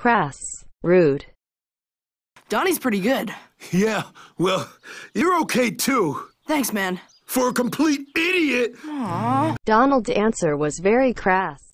Crass. Rude. Donnie's pretty good. Yeah, well, you're okay too. Thanks, man. For a complete idiot! Aww. Donald's answer was very crass.